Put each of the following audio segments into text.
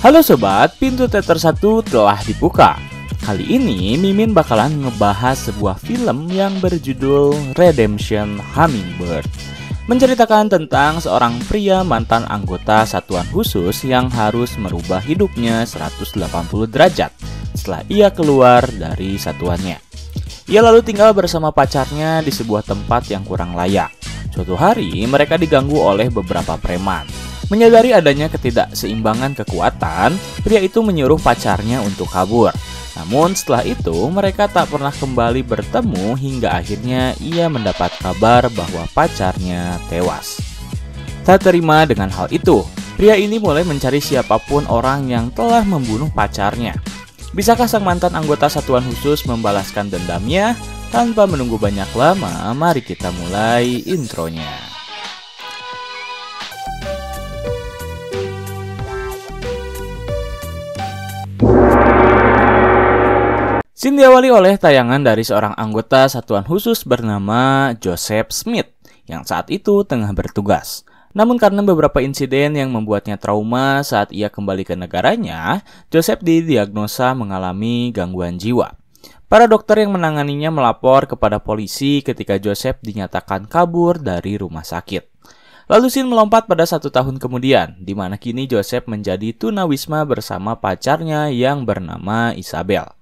Halo sobat, pintu teater 1 telah dibuka. Kali ini Mimin bakalan ngebahas sebuah film yang berjudul Redemption Hummingbird. Menceritakan tentang seorang pria mantan anggota satuan khusus yang harus merubah hidupnya 180 derajat setelah ia keluar dari satuannya. Ia lalu tinggal bersama pacarnya di sebuah tempat yang kurang layak. Suatu hari, mereka diganggu oleh beberapa preman. Menyadari adanya ketidakseimbangan kekuatan, pria itu menyuruh pacarnya untuk kabur. Namun setelah itu mereka tak pernah kembali bertemu hingga akhirnya ia mendapat kabar bahwa pacarnya tewas. Tak terima dengan hal itu, pria ini mulai mencari siapapun orang yang telah membunuh pacarnya. Bisakah sang mantan anggota satuan khusus membalaskan dendamnya? Tanpa menunggu banyak lama, mari kita mulai intronya. Scene diawali oleh tayangan dari seorang anggota satuan khusus bernama Joseph Smith yang saat itu tengah bertugas. Namun karena beberapa insiden yang membuatnya trauma saat ia kembali ke negaranya, Joseph didiagnosa mengalami gangguan jiwa. Para dokter yang menanganinya melapor kepada polisi ketika Joseph dinyatakan kabur dari rumah sakit. Lalu Sin melompat pada satu tahun kemudian, di mana kini Joseph menjadi tunawisma bersama pacarnya yang bernama Isabel.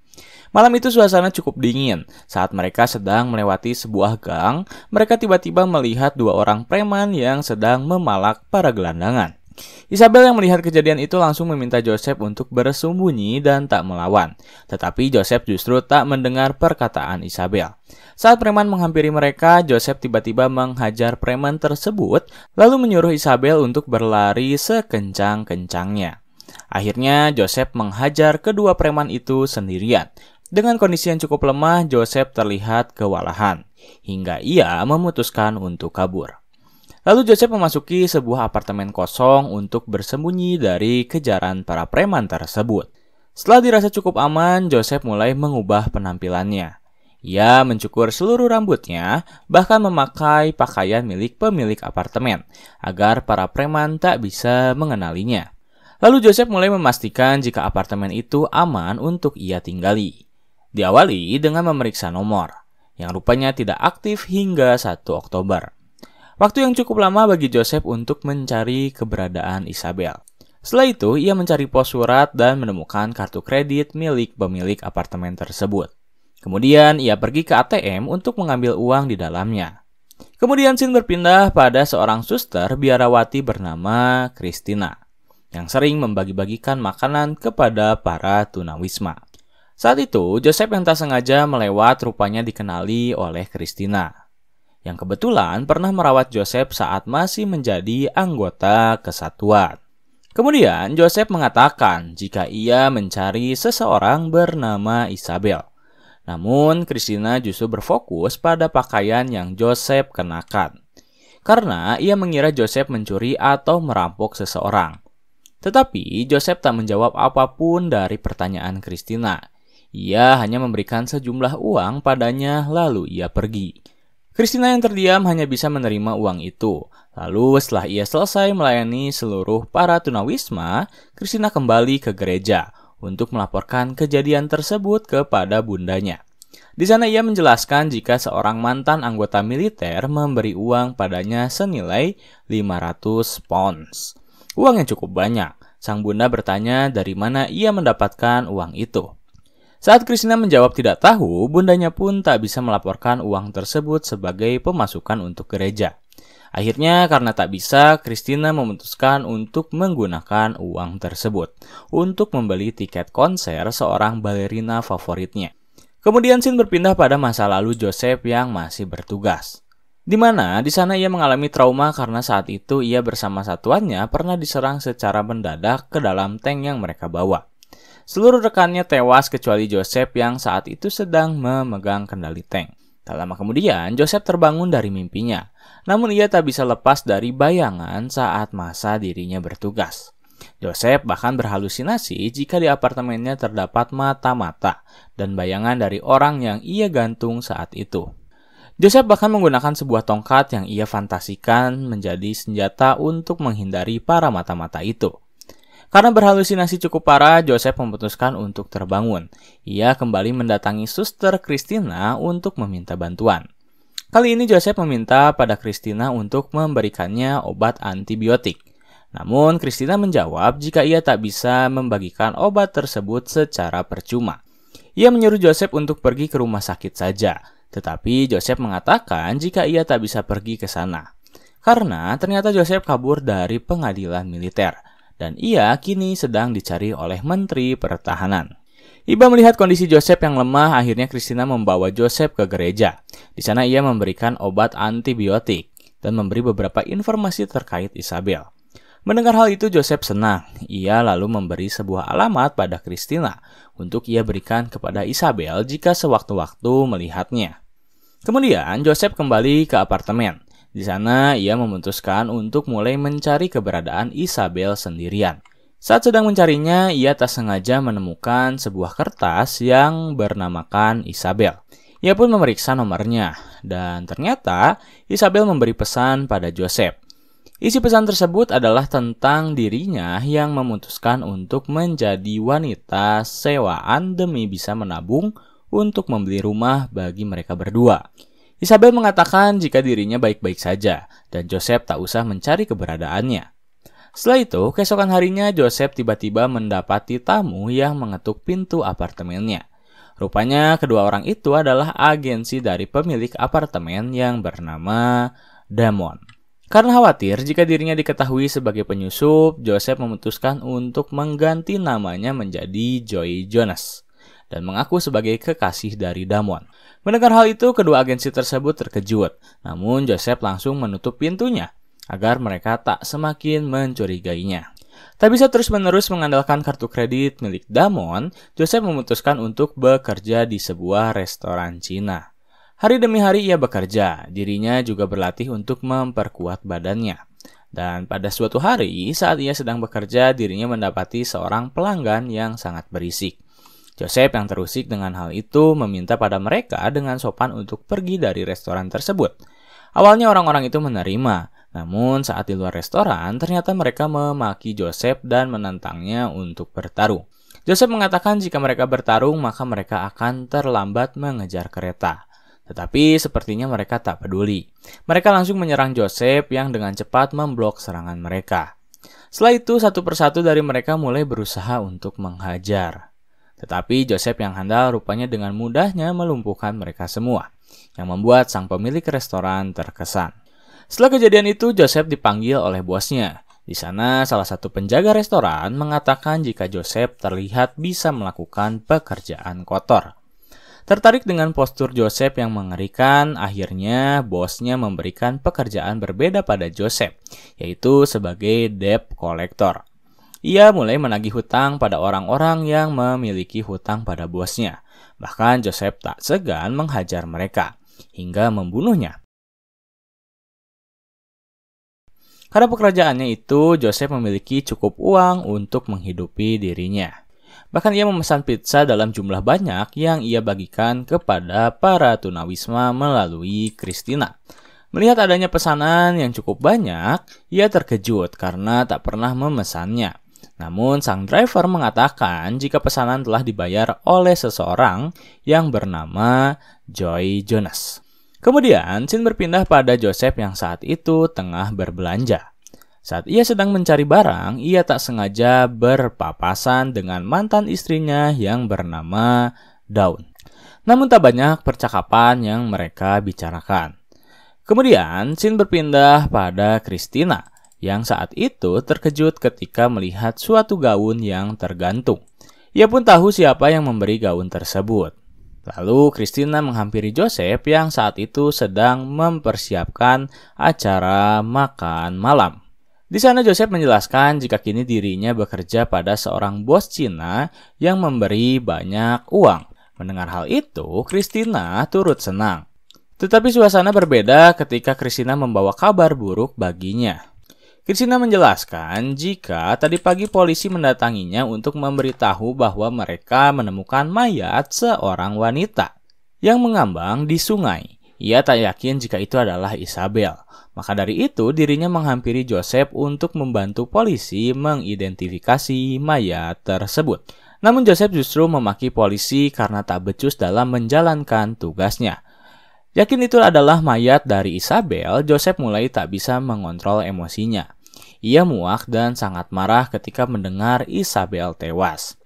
Malam itu suasana cukup dingin. Saat mereka sedang melewati sebuah gang, mereka tiba-tiba melihat dua orang preman yang sedang memalak para gelandangan. Isabel yang melihat kejadian itu langsung meminta Joseph untuk bersembunyi dan tak melawan. Tetapi Joseph justru tak mendengar perkataan Isabel. Saat preman menghampiri mereka, Joseph tiba-tiba menghajar preman tersebut, lalu menyuruh Isabel untuk berlari sekencang-kencangnya. Akhirnya, Joseph menghajar kedua preman itu sendirian. Dengan kondisi yang cukup lemah, Joseph terlihat kewalahan, hingga ia memutuskan untuk kabur. Lalu Joseph memasuki sebuah apartemen kosong untuk bersembunyi dari kejaran para preman tersebut. Setelah dirasa cukup aman, Joseph mulai mengubah penampilannya. Ia mencukur seluruh rambutnya, bahkan memakai pakaian milik pemilik apartemen, agar para preman tak bisa mengenalinya. Lalu Joseph mulai memastikan jika apartemen itu aman untuk ia tinggali. Diawali dengan memeriksa nomor, yang rupanya tidak aktif hingga 1 Oktober. Waktu yang cukup lama bagi Joseph untuk mencari keberadaan Isabel. Setelah itu, ia mencari pos surat dan menemukan kartu kredit milik pemilik apartemen tersebut. Kemudian, ia pergi ke ATM untuk mengambil uang di dalamnya. Kemudian, Sin berpindah pada seorang suster biarawati bernama Christina, yang sering membagi-bagikan makanan kepada para tunawisma. Saat itu, Joseph yang tak sengaja melewat rupanya dikenali oleh Christina, yang kebetulan pernah merawat Joseph saat masih menjadi anggota kesatuan. Kemudian, Joseph mengatakan jika ia mencari seseorang bernama Isabel. Namun, Christina justru berfokus pada pakaian yang Joseph kenakan. Karena ia mengira Joseph mencuri atau merampok seseorang. Tetapi, Joseph tak menjawab apapun dari pertanyaan Christina. Ia hanya memberikan sejumlah uang padanya lalu ia pergi. Christina yang terdiam hanya bisa menerima uang itu. Lalu setelah ia selesai melayani seluruh para tunawisma, Christina kembali ke gereja untuk melaporkan kejadian tersebut kepada bundanya. Di sana ia menjelaskan jika seorang mantan anggota militer memberi uang padanya senilai 500 pounds. Uang yang cukup banyak. Sang bunda bertanya dari mana ia mendapatkan uang itu. Saat Krishna menjawab tidak tahu, bundanya pun tak bisa melaporkan uang tersebut sebagai pemasukan untuk gereja. Akhirnya karena tak bisa, Christina memutuskan untuk menggunakan uang tersebut untuk membeli tiket konser seorang balerina favoritnya. Kemudian Sin berpindah pada masa lalu Joseph yang masih bertugas. Di mana di sana ia mengalami trauma karena saat itu ia bersama satuannya pernah diserang secara mendadak ke dalam tank yang mereka bawa. Seluruh rekannya tewas kecuali Joseph yang saat itu sedang memegang kendali tank. Tak lama kemudian, Joseph terbangun dari mimpinya. Namun ia tak bisa lepas dari bayangan saat masa dirinya bertugas. Joseph bahkan berhalusinasi jika di apartemennya terdapat mata-mata dan bayangan dari orang yang ia gantung saat itu. Joseph bahkan menggunakan sebuah tongkat yang ia fantasikan menjadi senjata untuk menghindari para mata-mata itu. Karena berhalusinasi cukup parah, Joseph memutuskan untuk terbangun. Ia kembali mendatangi suster Christina untuk meminta bantuan. Kali ini Joseph meminta pada Christina untuk memberikannya obat antibiotik. Namun, Christina menjawab jika ia tak bisa membagikan obat tersebut secara percuma. Ia menyuruh Joseph untuk pergi ke rumah sakit saja, tetapi Joseph mengatakan jika ia tak bisa pergi ke sana. Karena ternyata Joseph kabur dari pengadilan militer dan ia kini sedang dicari oleh Menteri Pertahanan. Iba melihat kondisi Joseph yang lemah, akhirnya Christina membawa Joseph ke gereja. Di sana ia memberikan obat antibiotik dan memberi beberapa informasi terkait Isabel. Mendengar hal itu Joseph senang. Ia lalu memberi sebuah alamat pada Christina untuk ia berikan kepada Isabel jika sewaktu-waktu melihatnya. Kemudian Joseph kembali ke apartemen. Di sana, ia memutuskan untuk mulai mencari keberadaan Isabel sendirian. Saat sedang mencarinya, ia tak sengaja menemukan sebuah kertas yang bernamakan Isabel. Ia pun memeriksa nomornya, dan ternyata Isabel memberi pesan pada Joseph. Isi pesan tersebut adalah tentang dirinya yang memutuskan untuk menjadi wanita sewaan demi bisa menabung untuk membeli rumah bagi mereka berdua. Isabel mengatakan jika dirinya baik-baik saja, dan Joseph tak usah mencari keberadaannya. Setelah itu, keesokan harinya Joseph tiba-tiba mendapati tamu yang mengetuk pintu apartemennya. Rupanya kedua orang itu adalah agensi dari pemilik apartemen yang bernama Damon. Karena khawatir jika dirinya diketahui sebagai penyusup, Joseph memutuskan untuk mengganti namanya menjadi Joy Jonas dan mengaku sebagai kekasih dari Damon. Mendengar hal itu, kedua agensi tersebut terkejut. Namun Joseph langsung menutup pintunya agar mereka tak semakin mencurigainya. Tak bisa terus-menerus mengandalkan kartu kredit milik Damon, Joseph memutuskan untuk bekerja di sebuah restoran Cina. Hari demi hari ia bekerja, dirinya juga berlatih untuk memperkuat badannya. Dan pada suatu hari, saat ia sedang bekerja, dirinya mendapati seorang pelanggan yang sangat berisik. Joseph yang terusik dengan hal itu meminta pada mereka dengan sopan untuk pergi dari restoran tersebut. Awalnya orang-orang itu menerima, namun saat di luar restoran ternyata mereka memaki Joseph dan menantangnya untuk bertarung. Joseph mengatakan jika mereka bertarung maka mereka akan terlambat mengejar kereta. Tetapi sepertinya mereka tak peduli. Mereka langsung menyerang Joseph yang dengan cepat memblok serangan mereka. Setelah itu satu persatu dari mereka mulai berusaha untuk menghajar. Tetapi Joseph yang handal rupanya dengan mudahnya melumpuhkan mereka semua, yang membuat sang pemilik restoran terkesan. Setelah kejadian itu, Joseph dipanggil oleh bosnya. Di sana, salah satu penjaga restoran mengatakan jika Joseph terlihat bisa melakukan pekerjaan kotor. Tertarik dengan postur Joseph yang mengerikan, akhirnya bosnya memberikan pekerjaan berbeda pada Joseph, yaitu sebagai debt collector. Ia mulai menagih hutang pada orang-orang yang memiliki hutang pada bosnya. Bahkan Joseph tak segan menghajar mereka hingga membunuhnya. Karena pekerjaannya itu, Joseph memiliki cukup uang untuk menghidupi dirinya. Bahkan ia memesan pizza dalam jumlah banyak yang ia bagikan kepada para tunawisma melalui Christina. Melihat adanya pesanan yang cukup banyak, ia terkejut karena tak pernah memesannya. Namun, sang driver mengatakan jika pesanan telah dibayar oleh seseorang yang bernama Joy Jonas. Kemudian, Shin berpindah pada Joseph yang saat itu tengah berbelanja. Saat ia sedang mencari barang, ia tak sengaja berpapasan dengan mantan istrinya yang bernama Dawn. Namun tak banyak percakapan yang mereka bicarakan. Kemudian, Shin berpindah pada Christina yang saat itu terkejut ketika melihat suatu gaun yang tergantung. Ia pun tahu siapa yang memberi gaun tersebut. Lalu Christina menghampiri Joseph yang saat itu sedang mempersiapkan acara makan malam. Di sana Joseph menjelaskan jika kini dirinya bekerja pada seorang bos Cina yang memberi banyak uang. Mendengar hal itu, Christina turut senang. Tetapi suasana berbeda ketika Christina membawa kabar buruk baginya. Kirsina menjelaskan jika tadi pagi polisi mendatanginya untuk memberitahu bahwa mereka menemukan mayat seorang wanita yang mengambang di sungai. Ia tak yakin jika itu adalah Isabel. Maka dari itu dirinya menghampiri Joseph untuk membantu polisi mengidentifikasi mayat tersebut. Namun Joseph justru memaki polisi karena tak becus dalam menjalankan tugasnya. Yakin itu adalah mayat dari Isabel, Joseph mulai tak bisa mengontrol emosinya. Ia muak dan sangat marah ketika mendengar Isabel tewas.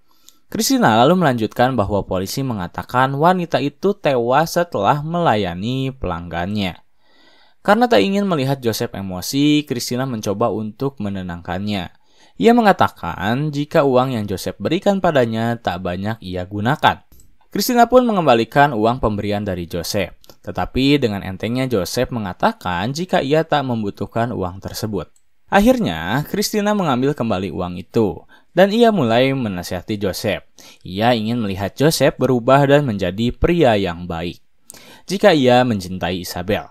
Christina lalu melanjutkan bahwa polisi mengatakan wanita itu tewas setelah melayani pelanggannya. Karena tak ingin melihat Joseph emosi, Christina mencoba untuk menenangkannya. Ia mengatakan jika uang yang Joseph berikan padanya tak banyak ia gunakan. Christina pun mengembalikan uang pemberian dari Joseph, tetapi dengan entengnya Joseph mengatakan jika ia tak membutuhkan uang tersebut. Akhirnya, Christina mengambil kembali uang itu, dan ia mulai menasihati Joseph. Ia ingin melihat Joseph berubah dan menjadi pria yang baik. Jika ia mencintai Isabel.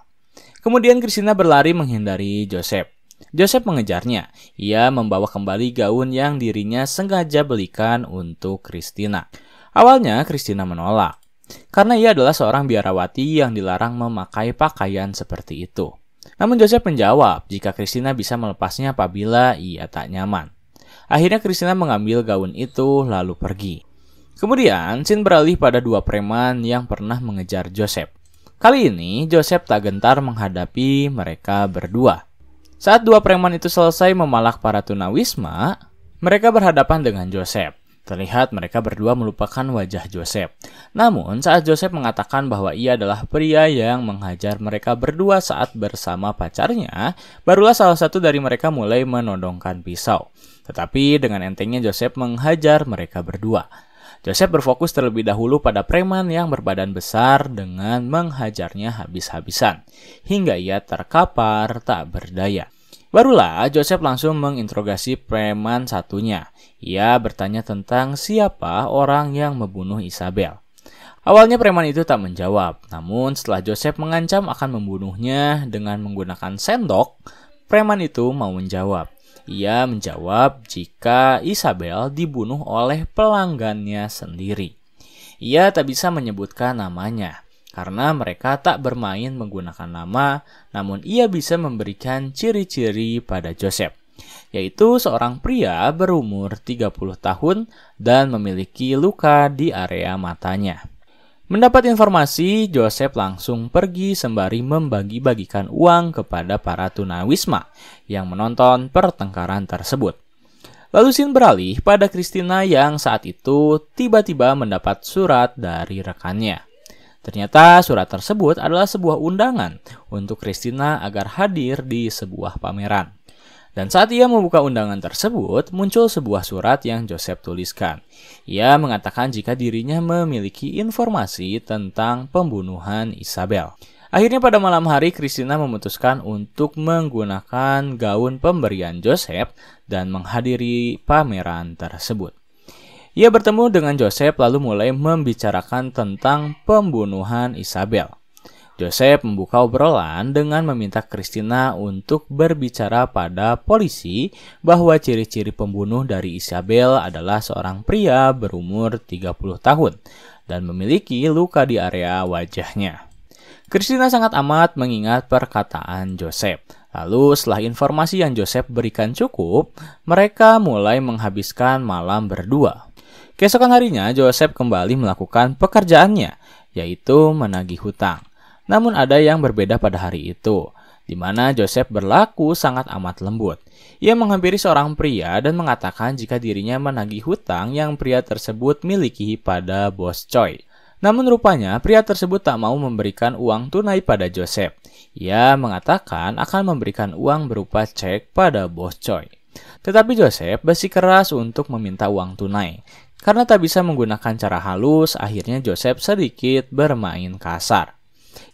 Kemudian Christina berlari menghindari Joseph. Joseph mengejarnya. Ia membawa kembali gaun yang dirinya sengaja belikan untuk Christina. Awalnya Christina menolak, karena ia adalah seorang biarawati yang dilarang memakai pakaian seperti itu. Namun Joseph menjawab jika Christina bisa melepasnya apabila ia tak nyaman. Akhirnya Christina mengambil gaun itu lalu pergi. Kemudian, Sin beralih pada dua preman yang pernah mengejar Joseph. Kali ini, Joseph tak gentar menghadapi mereka berdua. Saat dua preman itu selesai memalak para tunawisma, mereka berhadapan dengan Joseph. Terlihat mereka berdua melupakan wajah Joseph. Namun, saat Joseph mengatakan bahwa ia adalah pria yang menghajar mereka berdua saat bersama pacarnya, barulah salah satu dari mereka mulai menodongkan pisau. Tetapi dengan entengnya Joseph menghajar mereka berdua. Joseph berfokus terlebih dahulu pada preman yang berbadan besar dengan menghajarnya habis-habisan, hingga ia terkapar tak berdaya. Barulah Joseph langsung menginterogasi preman satunya. Ia bertanya tentang siapa orang yang membunuh Isabel. Awalnya preman itu tak menjawab, namun setelah Joseph mengancam akan membunuhnya dengan menggunakan sendok, preman itu mau menjawab. Ia menjawab jika Isabel dibunuh oleh pelanggannya sendiri. Ia tak bisa menyebutkan namanya karena mereka tak bermain menggunakan nama, namun ia bisa memberikan ciri-ciri pada Joseph, yaitu seorang pria berumur 30 tahun dan memiliki luka di area matanya. Mendapat informasi, Joseph langsung pergi sembari membagi-bagikan uang kepada para tunawisma yang menonton pertengkaran tersebut. Lalu Sin beralih pada Christina yang saat itu tiba-tiba mendapat surat dari rekannya. Ternyata surat tersebut adalah sebuah undangan untuk Christina agar hadir di sebuah pameran. Dan saat ia membuka undangan tersebut, muncul sebuah surat yang Joseph tuliskan. Ia mengatakan jika dirinya memiliki informasi tentang pembunuhan Isabel. Akhirnya pada malam hari, Christina memutuskan untuk menggunakan gaun pemberian Joseph dan menghadiri pameran tersebut. Ia bertemu dengan Joseph lalu mulai membicarakan tentang pembunuhan Isabel. Joseph membuka obrolan dengan meminta Christina untuk berbicara pada polisi bahwa ciri-ciri pembunuh dari Isabel adalah seorang pria berumur 30 tahun dan memiliki luka di area wajahnya. Christina sangat amat mengingat perkataan Joseph Lalu setelah informasi yang Joseph berikan cukup, mereka mulai menghabiskan malam berdua. Keesokan harinya, Joseph kembali melakukan pekerjaannya, yaitu menagih hutang. Namun ada yang berbeda pada hari itu, di mana Joseph berlaku sangat amat lembut. Ia menghampiri seorang pria dan mengatakan jika dirinya menagih hutang yang pria tersebut miliki pada bos Choi. Namun rupanya pria tersebut tak mau memberikan uang tunai pada Joseph. Ia mengatakan akan memberikan uang berupa cek pada bos Choi. Tetapi Joseph bersikeras untuk meminta uang tunai. Karena tak bisa menggunakan cara halus, akhirnya Joseph sedikit bermain kasar.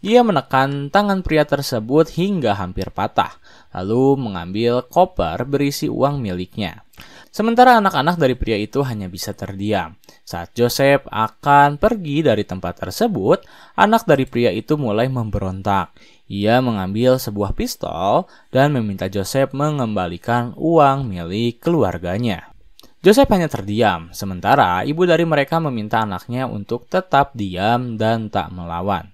Ia menekan tangan pria tersebut hingga hampir patah, lalu mengambil koper berisi uang miliknya. Sementara anak-anak dari pria itu hanya bisa terdiam. Saat Joseph akan pergi dari tempat tersebut, anak dari pria itu mulai memberontak. Ia mengambil sebuah pistol dan meminta Joseph mengembalikan uang milik keluarganya. Joseph hanya terdiam, sementara ibu dari mereka meminta anaknya untuk tetap diam dan tak melawan.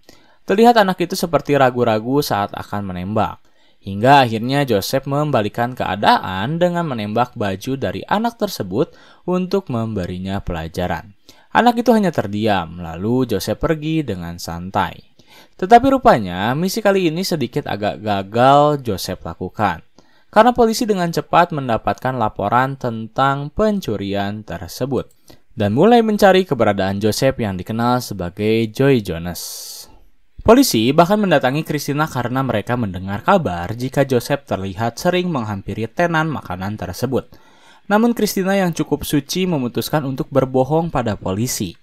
Terlihat anak itu seperti ragu-ragu saat akan menembak. Hingga akhirnya Joseph membalikan keadaan dengan menembak baju dari anak tersebut untuk memberinya pelajaran. Anak itu hanya terdiam, lalu Joseph pergi dengan santai. Tetapi rupanya misi kali ini sedikit agak gagal Joseph lakukan karena polisi dengan cepat mendapatkan laporan tentang pencurian tersebut dan mulai mencari keberadaan Joseph yang dikenal sebagai Joy Jonas. Polisi bahkan mendatangi Christina karena mereka mendengar kabar jika Joseph terlihat sering menghampiri tenan makanan tersebut. Namun Christina yang cukup suci memutuskan untuk berbohong pada polisi.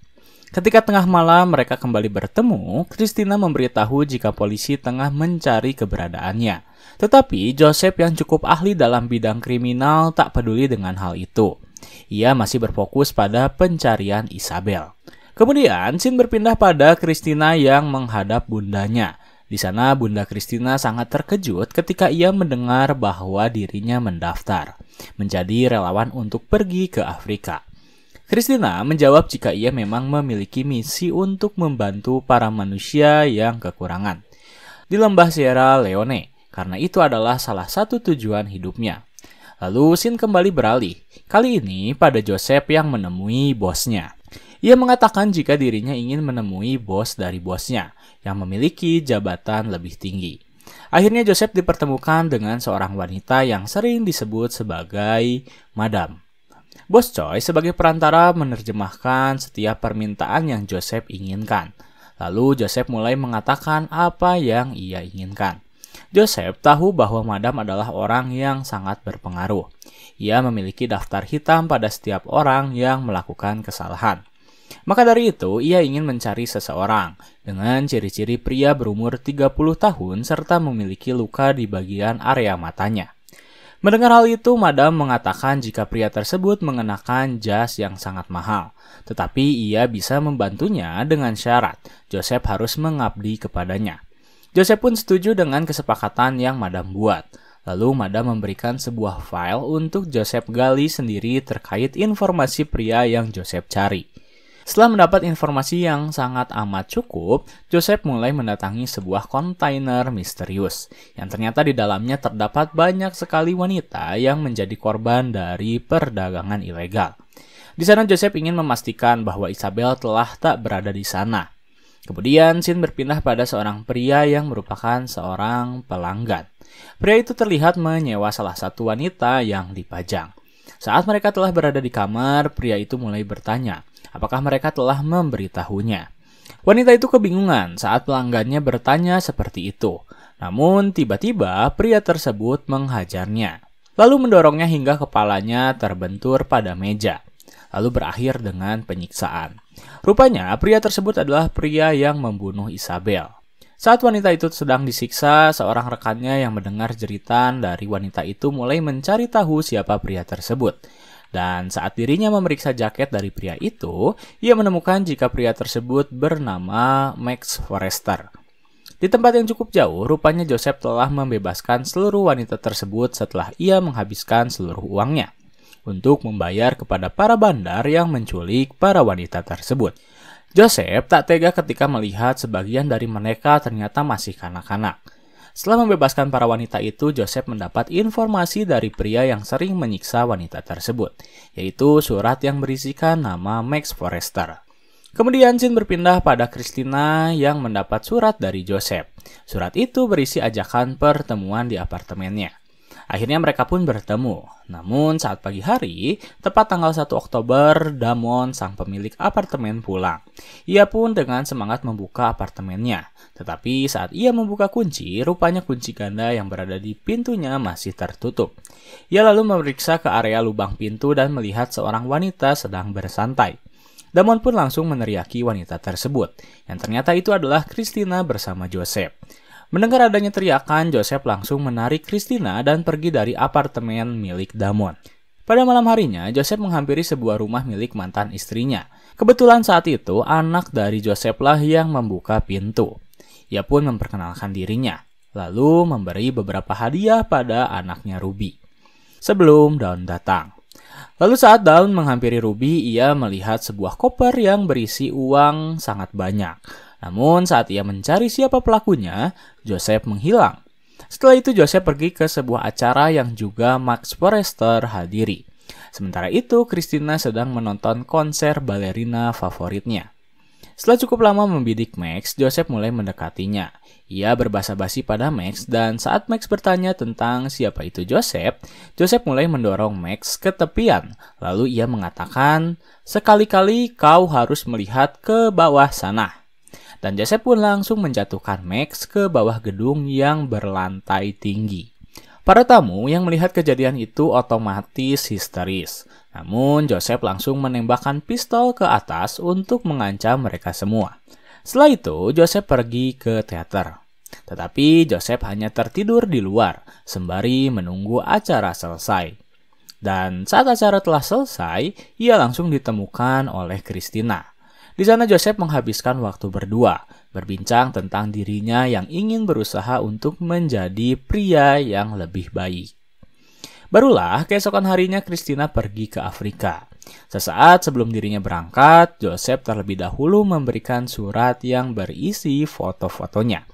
Ketika tengah malam mereka kembali bertemu, Christina memberitahu jika polisi tengah mencari keberadaannya. Tetapi Joseph yang cukup ahli dalam bidang kriminal tak peduli dengan hal itu. Ia masih berfokus pada pencarian Isabel. Kemudian, Sin berpindah pada Christina yang menghadap bundanya. Di sana, Bunda Christina sangat terkejut ketika ia mendengar bahwa dirinya mendaftar menjadi relawan untuk pergi ke Afrika. Kristina menjawab jika ia memang memiliki misi untuk membantu para manusia yang kekurangan di lembah Sierra Leone, karena itu adalah salah satu tujuan hidupnya. Lalu Sin kembali beralih, kali ini pada Joseph yang menemui bosnya. Ia mengatakan jika dirinya ingin menemui bos dari bosnya, yang memiliki jabatan lebih tinggi. Akhirnya Joseph dipertemukan dengan seorang wanita yang sering disebut sebagai Madam. Bos Choi sebagai perantara menerjemahkan setiap permintaan yang Joseph inginkan. Lalu Joseph mulai mengatakan apa yang ia inginkan. Joseph tahu bahwa Madam adalah orang yang sangat berpengaruh. Ia memiliki daftar hitam pada setiap orang yang melakukan kesalahan. Maka dari itu, ia ingin mencari seseorang dengan ciri-ciri pria berumur 30 tahun serta memiliki luka di bagian area matanya. Mendengar hal itu, Madam mengatakan jika pria tersebut mengenakan jas yang sangat mahal. Tetapi ia bisa membantunya dengan syarat, Joseph harus mengabdi kepadanya. Joseph pun setuju dengan kesepakatan yang Madam buat. Lalu Madam memberikan sebuah file untuk Joseph gali sendiri terkait informasi pria yang Joseph cari. Setelah mendapat informasi yang sangat amat cukup, Joseph mulai mendatangi sebuah kontainer misterius yang ternyata di dalamnya terdapat banyak sekali wanita yang menjadi korban dari perdagangan ilegal. Di sana Joseph ingin memastikan bahwa Isabel telah tak berada di sana. Kemudian Sin berpindah pada seorang pria yang merupakan seorang pelanggan. Pria itu terlihat menyewa salah satu wanita yang dipajang. Saat mereka telah berada di kamar, pria itu mulai bertanya, apakah mereka telah memberitahunya. Wanita itu kebingungan saat pelanggannya bertanya seperti itu. Namun tiba-tiba pria tersebut menghajarnya, lalu mendorongnya hingga kepalanya terbentur pada meja, lalu berakhir dengan penyiksaan. Rupanya pria tersebut adalah pria yang membunuh Isabel. Saat wanita itu sedang disiksa, seorang rekannya yang mendengar jeritan dari wanita itu mulai mencari tahu siapa pria tersebut. Dan saat dirinya memeriksa jaket dari pria itu, ia menemukan jika pria tersebut bernama Max Forrester. Di tempat yang cukup jauh, rupanya Joseph telah membebaskan seluruh wanita tersebut setelah ia menghabiskan seluruh uangnya untuk membayar kepada para bandar yang menculik para wanita tersebut. Joseph tak tega ketika melihat sebagian dari mereka ternyata masih kanak-kanak. Setelah membebaskan para wanita itu, Joseph mendapat informasi dari pria yang sering menyiksa wanita tersebut, yaitu surat yang berisikan nama Max Forrester. Kemudian Jin berpindah pada Christina yang mendapat surat dari Joseph. Surat itu berisi ajakan pertemuan di apartemennya. Akhirnya mereka pun bertemu. Namun saat pagi hari, tepat tanggal 1 Oktober, Damon sang pemilik apartemen pulang. Ia pun dengan semangat membuka apartemennya. Tetapi saat ia membuka kunci, rupanya kunci ganda yang berada di pintunya masih tertutup. Ia lalu memeriksa ke area lubang pintu dan melihat seorang wanita sedang bersantai. Damon pun langsung meneriaki wanita tersebut, yang ternyata itu adalah Christina bersama Joseph. Mendengar adanya teriakan, Joseph langsung menarik Christina dan pergi dari apartemen milik Damon. Pada malam harinya, Joseph menghampiri sebuah rumah milik mantan istrinya. Kebetulan saat itu, anak dari Joseph lah yang membuka pintu. Ia pun memperkenalkan dirinya, lalu memberi beberapa hadiah pada anaknya Ruby. Sebelum Dawn datang. Lalu saat Dawn menghampiri Ruby, ia melihat sebuah koper yang berisi uang sangat banyak. Namun saat ia mencari siapa pelakunya, Joseph menghilang. Setelah itu Joseph pergi ke sebuah acara yang juga Max Forrester hadiri. Sementara itu, Christina sedang menonton konser balerina favoritnya. Setelah cukup lama membidik Max, Joseph mulai mendekatinya. Ia berbahasa basi pada Max dan saat Max bertanya tentang siapa itu Joseph, Joseph mulai mendorong Max ke tepian. Lalu ia mengatakan, "Sekali-kali kau harus melihat ke bawah sana." dan Joseph pun langsung menjatuhkan Max ke bawah gedung yang berlantai tinggi. Para tamu yang melihat kejadian itu otomatis histeris. Namun Joseph langsung menembakkan pistol ke atas untuk mengancam mereka semua. Setelah itu Joseph pergi ke teater. Tetapi Joseph hanya tertidur di luar sembari menunggu acara selesai. Dan saat acara telah selesai, ia langsung ditemukan oleh Christina. Di sana Joseph menghabiskan waktu berdua, berbincang tentang dirinya yang ingin berusaha untuk menjadi pria yang lebih baik. Barulah keesokan harinya Christina pergi ke Afrika. Sesaat sebelum dirinya berangkat, Joseph terlebih dahulu memberikan surat yang berisi foto-fotonya.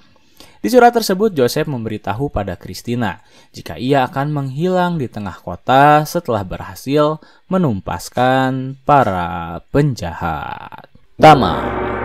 Di surat tersebut, Joseph memberitahu pada Christina jika ia akan menghilang di tengah kota setelah berhasil menumpaskan para penjahat. Dama.